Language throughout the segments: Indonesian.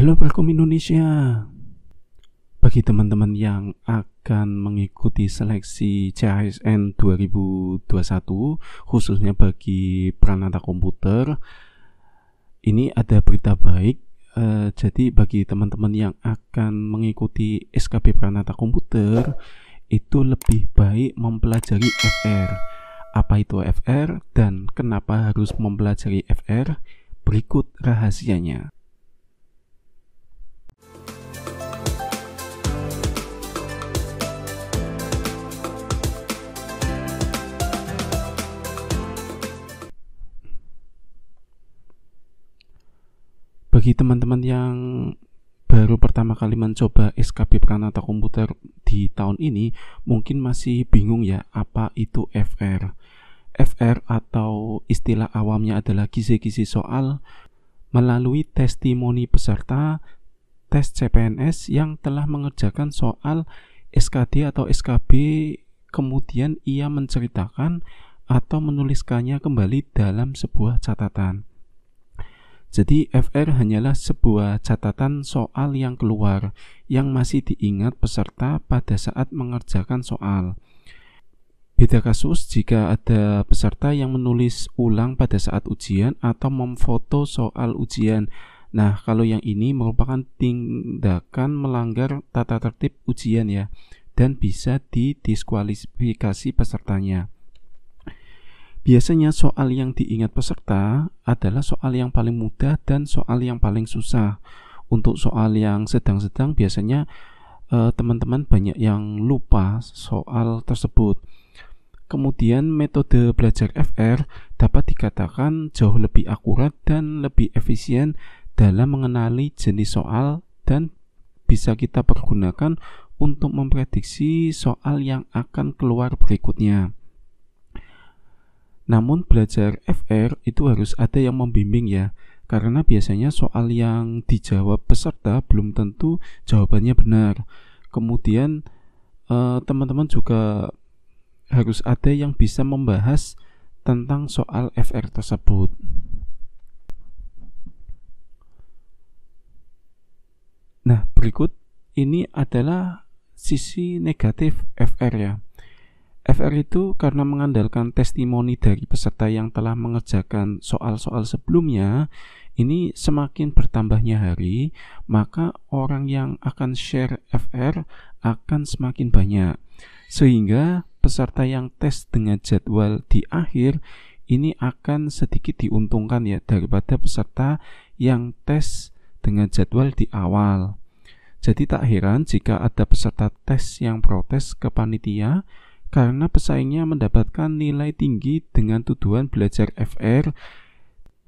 Halo Telkom Indonesia. Bagi teman-teman yang akan mengikuti seleksi CHSN 2021 khususnya bagi peranata Komputer, ini ada berita baik. Eh, jadi bagi teman-teman yang akan mengikuti SKB peranata Komputer itu lebih baik mempelajari FR. Apa itu FR dan kenapa harus mempelajari FR? Berikut rahasianya. bagi teman-teman yang baru pertama kali mencoba SKB Pranata Komputer di tahun ini mungkin masih bingung ya apa itu FR. FR atau istilah awamnya adalah gizi-gizi soal melalui testimoni peserta tes CPNS yang telah mengerjakan soal SKD atau SKB kemudian ia menceritakan atau menuliskannya kembali dalam sebuah catatan. Jadi FR hanyalah sebuah catatan soal yang keluar yang masih diingat peserta pada saat mengerjakan soal. Beda kasus jika ada peserta yang menulis ulang pada saat ujian atau memfoto soal ujian. Nah, kalau yang ini merupakan tindakan melanggar tata tertib ujian ya dan bisa didiskualifikasi pesertanya. Biasanya soal yang diingat peserta adalah soal yang paling mudah dan soal yang paling susah. Untuk soal yang sedang-sedang biasanya eh, teman-teman banyak yang lupa soal tersebut. Kemudian metode belajar FR dapat dikatakan jauh lebih akurat dan lebih efisien dalam mengenali jenis soal dan bisa kita pergunakan untuk memprediksi soal yang akan keluar berikutnya. Namun belajar FR itu harus ada yang membimbing ya, karena biasanya soal yang dijawab peserta belum tentu jawabannya benar. Kemudian eh, teman-teman eh, juga harus ada yang bisa membahas tentang soal FR tersebut. Nah, berikut ini adalah sisi negatif FR ya. FR itu karena mengandalkan testimoni dari peserta yang telah mengerjakan soal-soal sebelumnya, ini semakin bertambahnya hari, maka orang yang akan share FR akan semakin banyak. Sehingga peserta yang tes dengan jadwal di akhir ini akan sedikit diuntungkan ya daripada peserta yang tes dengan jadwal di awal. Jadi tak heran jika ada peserta tes yang protes ke panitia karena pesaingnya mendapatkan nilai tinggi dengan tuduhan belajar FR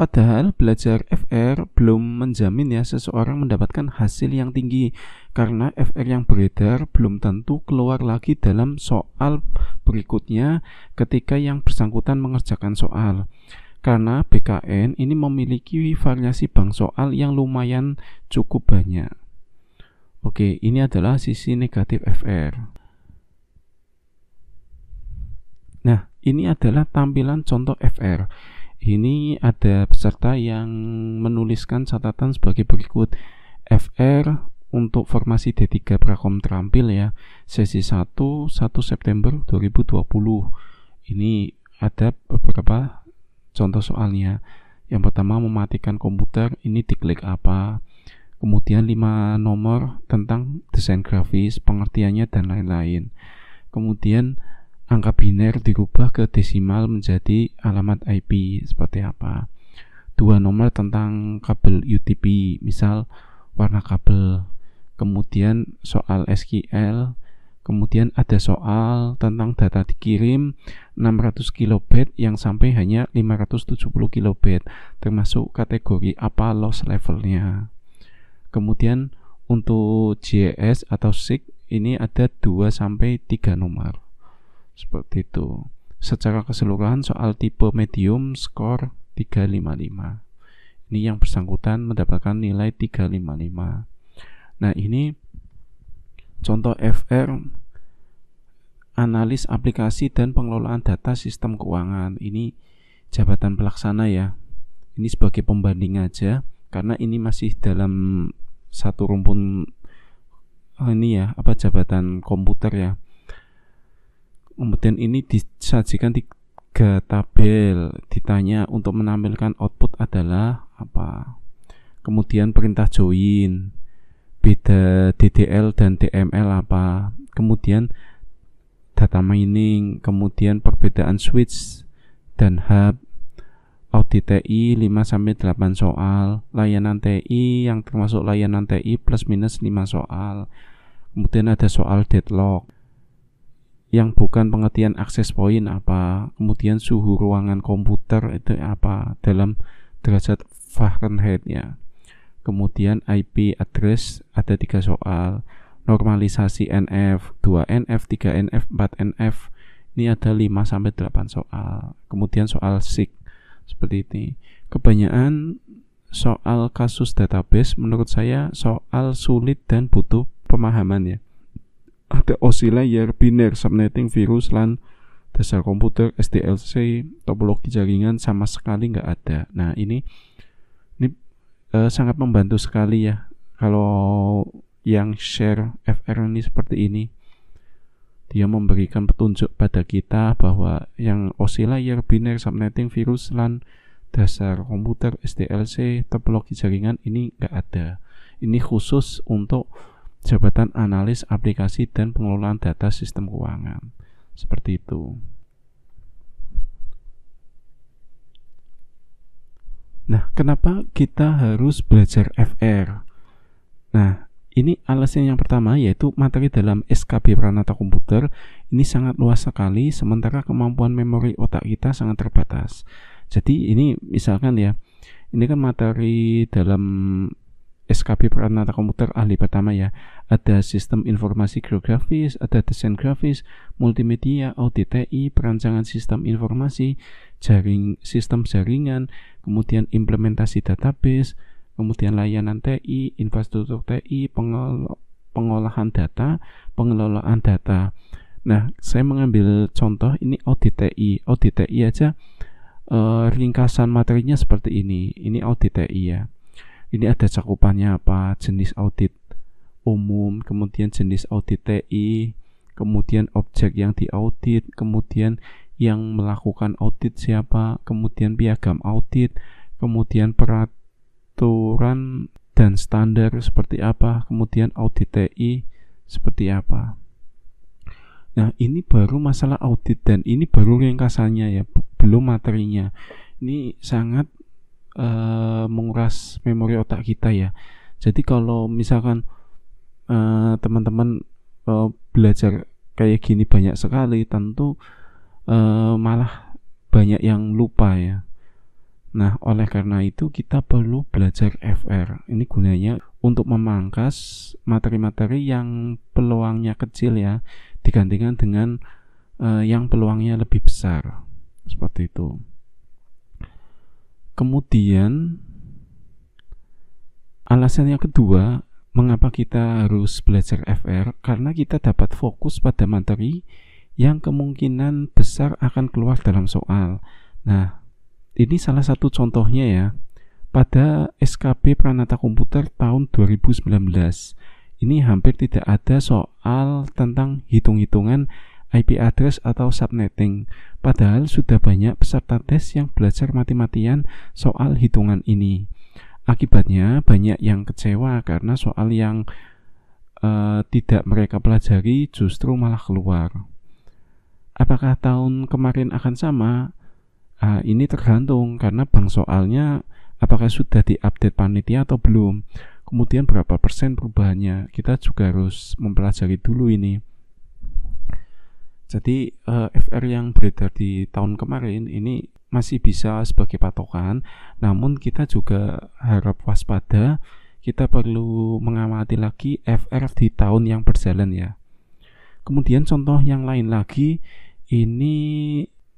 Padahal belajar FR belum menjamin ya seseorang mendapatkan hasil yang tinggi karena FR yang beredar belum tentu keluar lagi dalam soal berikutnya ketika yang bersangkutan mengerjakan soal. Karena BKN ini memiliki variasi bank soal yang lumayan cukup banyak. Oke, ini adalah sisi negatif FR. Ini adalah tampilan contoh FR. Ini ada peserta yang menuliskan catatan sebagai berikut. FR untuk formasi D3 Prakom terampil ya. Sesi 1 1 September 2020. Ini ada beberapa contoh soalnya. Yang pertama mematikan komputer, ini diklik apa? kemudian 5 nomor tentang desain grafis, pengertiannya dan lain-lain. Kemudian angka biner dirubah ke desimal menjadi alamat IP seperti apa dua nomor tentang kabel UTP misal warna kabel kemudian soal SQL kemudian ada soal tentang data dikirim 600 kilobit yang sampai hanya 570 kilobit termasuk kategori apa loss levelnya kemudian untuk JS atau SIG ini ada 2 sampai 3 nomor seperti itu. Secara keseluruhan soal tipe medium skor 355. Ini yang bersangkutan mendapatkan nilai 355. Nah, ini contoh FR analis aplikasi dan pengelolaan data sistem keuangan. Ini jabatan pelaksana ya. Ini sebagai pembanding aja karena ini masih dalam satu rumpun eh, ini ya, apa jabatan komputer ya. Kemudian ini disajikan tiga tabel ditanya untuk menampilkan output adalah apa kemudian perintah join beda DDL dan DML apa kemudian data mining kemudian perbedaan switch dan hub audit TI 5 sampai 8 soal, layanan TI yang termasuk layanan TI plus minus 5 soal. Kemudian ada soal deadlock yang bukan pengertian akses point apa, kemudian suhu ruangan komputer itu apa dalam derajat Fahrenheit ya. Kemudian IP address ada tiga soal, normalisasi NF, 2NF, 3NF, 4NF. Ini ada 5 sampai 8 soal. Kemudian soal SIG seperti ini. Kebanyakan soal kasus database menurut saya soal sulit dan butuh pemahaman ya ada OSI layer, biner, subnetting, virus, lan dasar komputer, SDLC, topologi jaringan sama sekali nggak ada. Nah ini ini e, sangat membantu sekali ya kalau yang share FR ini seperti ini. Dia memberikan petunjuk pada kita bahwa yang OSI layer, biner, subnetting, virus, lan dasar komputer, SDLC, topologi jaringan ini enggak ada. Ini khusus untuk Jabatan Analis Aplikasi dan Pengelolaan Data Sistem Keuangan. Seperti itu. Nah, kenapa kita harus belajar FR? Nah, ini alasan yang pertama yaitu materi dalam SKB Pranata Komputer ini sangat luas sekali sementara kemampuan memori otak kita sangat terbatas. Jadi ini misalkan ya, ini kan materi dalam SKB Pranata Komputer ahli pertama ya. Ada sistem informasi geografis, ada desain grafis, multimedia, OTTI perancangan sistem informasi, jaring sistem jaringan, kemudian implementasi database, kemudian layanan TI, infrastruktur TI, pengol pengolahan data, pengelolaan data. Nah, saya mengambil contoh ini OTTI OTTI aja e, ringkasan materinya seperti ini. Ini OTTI ya ini ada cakupannya apa, jenis audit umum, kemudian jenis audit TI, kemudian objek yang diaudit, kemudian yang melakukan audit siapa, kemudian piagam audit, kemudian peraturan dan standar seperti apa, kemudian audit TI seperti apa. Nah, ini baru masalah audit dan ini baru ringkasannya ya, belum materinya. Ini sangat uh, menguras memori otak kita ya. Jadi kalau misalkan eh, teman-teman uh, uh, belajar kayak gini banyak sekali, tentu uh, malah banyak yang lupa ya. Nah, oleh karena itu kita perlu belajar FR. Ini gunanya untuk memangkas materi-materi yang peluangnya kecil ya, digantikan dengan uh, yang peluangnya lebih besar. Seperti itu. Kemudian alasan yang kedua mengapa kita harus belajar FR karena kita dapat fokus pada materi yang kemungkinan besar akan keluar dalam soal. Nah, ini salah satu contohnya ya. Pada SKB Pranata Komputer tahun 2019, ini hampir tidak ada soal tentang hitung-hitungan IP address atau subnetting. Padahal sudah banyak peserta tes yang belajar mati-matian soal hitungan ini. Akibatnya banyak yang kecewa karena soal yang uh, tidak mereka pelajari justru malah keluar. Apakah tahun kemarin akan sama? Uh, ini tergantung karena bank soalnya apakah sudah diupdate panitia atau belum. Kemudian berapa persen perubahannya? Kita juga harus mempelajari dulu ini. Jadi uh, eh, FR yang beredar di tahun kemarin ini masih bisa sebagai patokan, namun kita juga harap waspada. Kita perlu mengamati lagi FR di tahun yang berjalan ya. Kemudian contoh yang lain lagi ini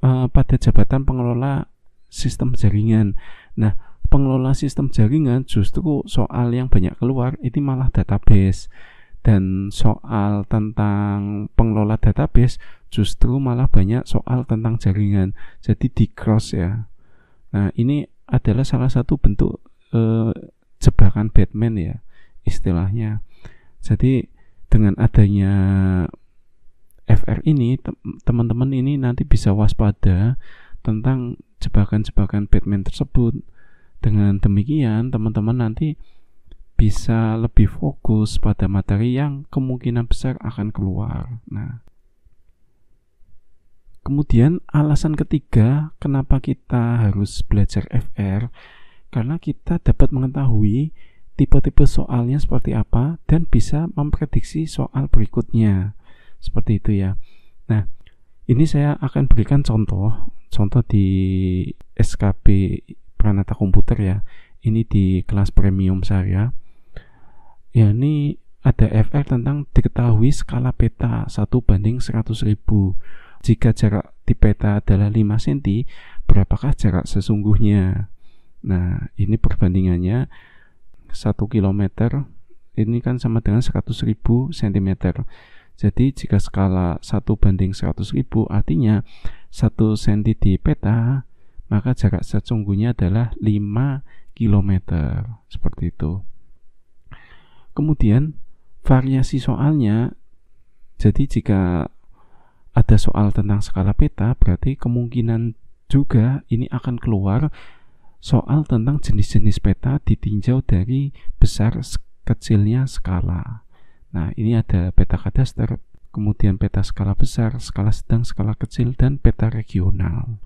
uh, pada jabatan pengelola sistem jaringan. Nah, pengelola sistem jaringan justru soal yang banyak keluar ini malah database dan soal tentang pengelola database justru malah banyak soal tentang jaringan jadi di cross ya nah ini adalah salah satu bentuk eh, jebakan Batman ya istilahnya jadi dengan adanya FR ini teman-teman ini nanti bisa waspada tentang jebakan-jebakan Batman tersebut dengan demikian teman-teman nanti bisa lebih fokus pada materi yang kemungkinan besar akan keluar nah Kemudian alasan ketiga kenapa kita harus belajar FR karena kita dapat mengetahui tipe-tipe soalnya seperti apa dan bisa memprediksi soal berikutnya. Seperti itu ya. Nah, ini saya akan berikan contoh contoh di SKB Pranata Komputer ya. Ini di kelas premium saya. Ya, ini ada FR tentang diketahui skala peta 1 banding 100 ribu jika jarak di peta adalah 5 cm, berapakah jarak sesungguhnya? Nah, ini perbandingannya 1 km ini kan sama dengan 100.000 cm. Jadi jika skala 1 banding 100.000 artinya 1 cm di peta maka jarak sesungguhnya adalah 5 km. Seperti itu. Kemudian variasi soalnya jadi jika ada soal tentang skala peta, berarti kemungkinan juga ini akan keluar soal tentang jenis-jenis peta ditinjau dari besar kecilnya skala. Nah, ini ada peta kadaster, kemudian peta skala besar, skala sedang, skala kecil, dan peta regional.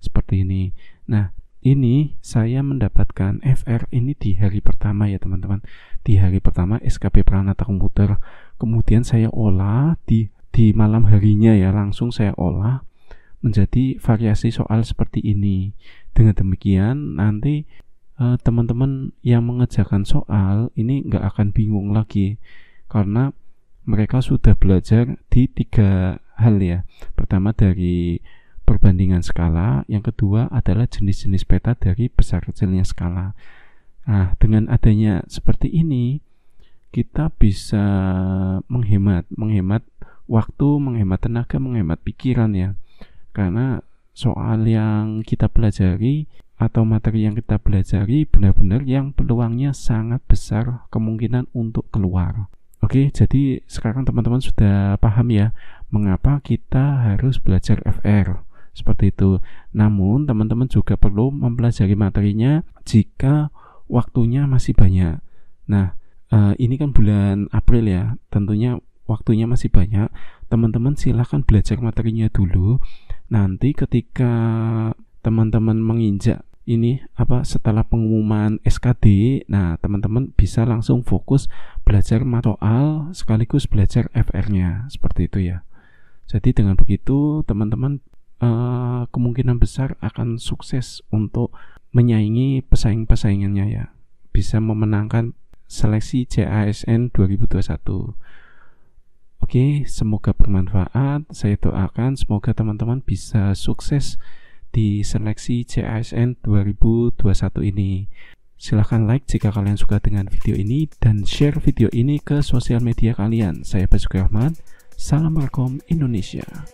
Seperti ini. Nah, ini saya mendapatkan FR ini di hari pertama ya teman-teman. Di hari pertama SKP Pranata Komputer. Kemudian saya olah di di malam harinya ya langsung saya olah menjadi variasi soal seperti ini. Dengan demikian nanti eh, teman-teman yang mengerjakan soal ini nggak akan bingung lagi karena mereka sudah belajar di tiga hal ya. Pertama dari perbandingan skala, yang kedua adalah jenis-jenis peta dari besar kecilnya skala. Nah, dengan adanya seperti ini, kita bisa menghemat, menghemat waktu, menghemat tenaga, menghemat pikiran ya. Karena soal yang kita pelajari atau materi yang kita pelajari benar-benar yang peluangnya sangat besar kemungkinan untuk keluar. Oke, jadi sekarang teman-teman sudah paham ya mengapa kita harus belajar FR seperti itu. Namun, teman-teman juga perlu mempelajari materinya jika waktunya masih banyak. Nah, eh, ini kan bulan April ya, tentunya waktunya masih banyak, teman-teman silahkan belajar materinya dulu. Nanti ketika teman-teman menginjak ini apa setelah pengumuman SKD, nah teman-teman bisa langsung fokus belajar matoal sekaligus belajar FR-nya seperti itu ya. Jadi dengan begitu teman-teman eh, kemungkinan besar akan sukses untuk menyaingi pesaing-pesaingannya ya. Bisa memenangkan seleksi CASN 2021. Oke, semoga bermanfaat. Saya doakan semoga teman-teman bisa sukses di seleksi CASN 2021 ini. Silahkan like jika kalian suka dengan video ini dan share video ini ke sosial media kalian. Saya Basuki Rahman, Salam Indonesia.